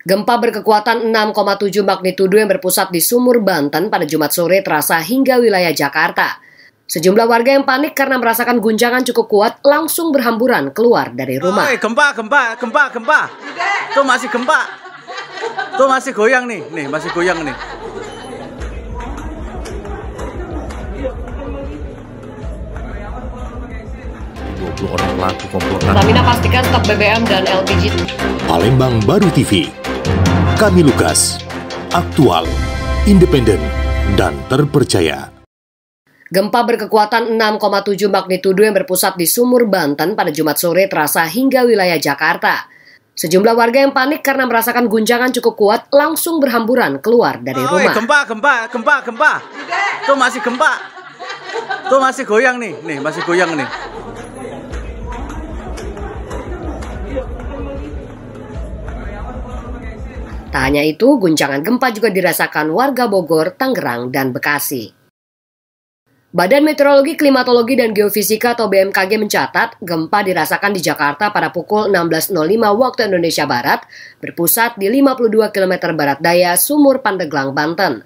Gempa berkekuatan 6,7 magnitudo yang berpusat di Sumur, Banten pada Jumat sore terasa hingga wilayah Jakarta. Sejumlah warga yang panik karena merasakan guncangan cukup kuat langsung berhamburan keluar dari rumah. Oh, gempa, gempa, gempa, gempa. Tuh masih gempa. Tuh masih goyang nih, nih masih goyang nih. orang pelaku komplotan. pastikan stok BBM dan LPG. Palembang Baru TV kami Lukas, aktual, independen, dan terpercaya. Gempa berkekuatan 6,7 magnitudo yang berpusat di Sumur, Banten pada Jumat sore terasa hingga wilayah Jakarta. Sejumlah warga yang panik karena merasakan guncangan cukup kuat langsung berhamburan keluar dari rumah. Oh, gempa, gempa, gempa, gempa. Tuh masih gempa. Tuh masih goyang nih, nih masih goyang nih. Tak hanya itu, guncangan gempa juga dirasakan warga Bogor, Tangerang, dan Bekasi. Badan Meteorologi, Klimatologi, dan Geofisika atau BMKG mencatat gempa dirasakan di Jakarta pada pukul 16.05 waktu Indonesia Barat, berpusat di 52 km barat daya Sumur Pandeglang, Banten.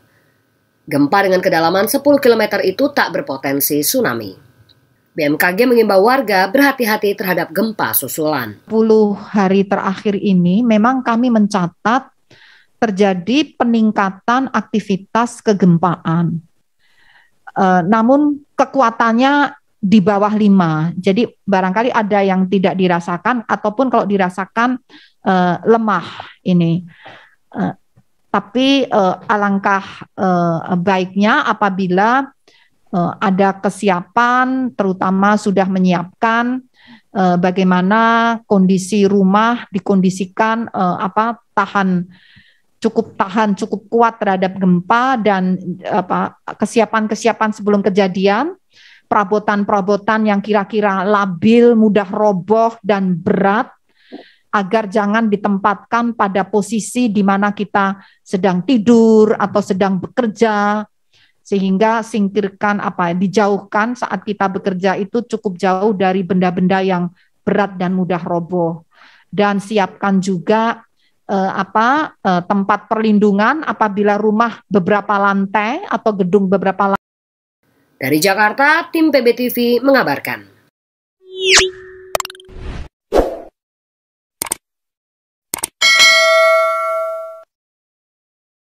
Gempa dengan kedalaman 10 km itu tak berpotensi tsunami. BMKG mengimbau warga berhati-hati terhadap gempa susulan. 10 hari terakhir ini memang kami mencatat terjadi peningkatan aktivitas kegempaan. Uh, namun kekuatannya di bawah 5. Jadi barangkali ada yang tidak dirasakan ataupun kalau dirasakan uh, lemah ini. Uh, tapi uh, alangkah uh, baiknya apabila uh, ada kesiapan terutama sudah menyiapkan bagaimana kondisi rumah dikondisikan apa tahan cukup tahan, cukup kuat terhadap gempa dan apa kesiapan-kesiapan sebelum kejadian, perabotan-perabotan yang kira-kira labil, mudah roboh dan berat agar jangan ditempatkan pada posisi di mana kita sedang tidur atau sedang bekerja sehingga singkirkan apa dijauhkan saat kita bekerja itu cukup jauh dari benda-benda yang berat dan mudah roboh dan siapkan juga eh, apa eh, tempat perlindungan apabila rumah beberapa lantai atau gedung beberapa lantai. Dari Jakarta, tim PBTV mengabarkan.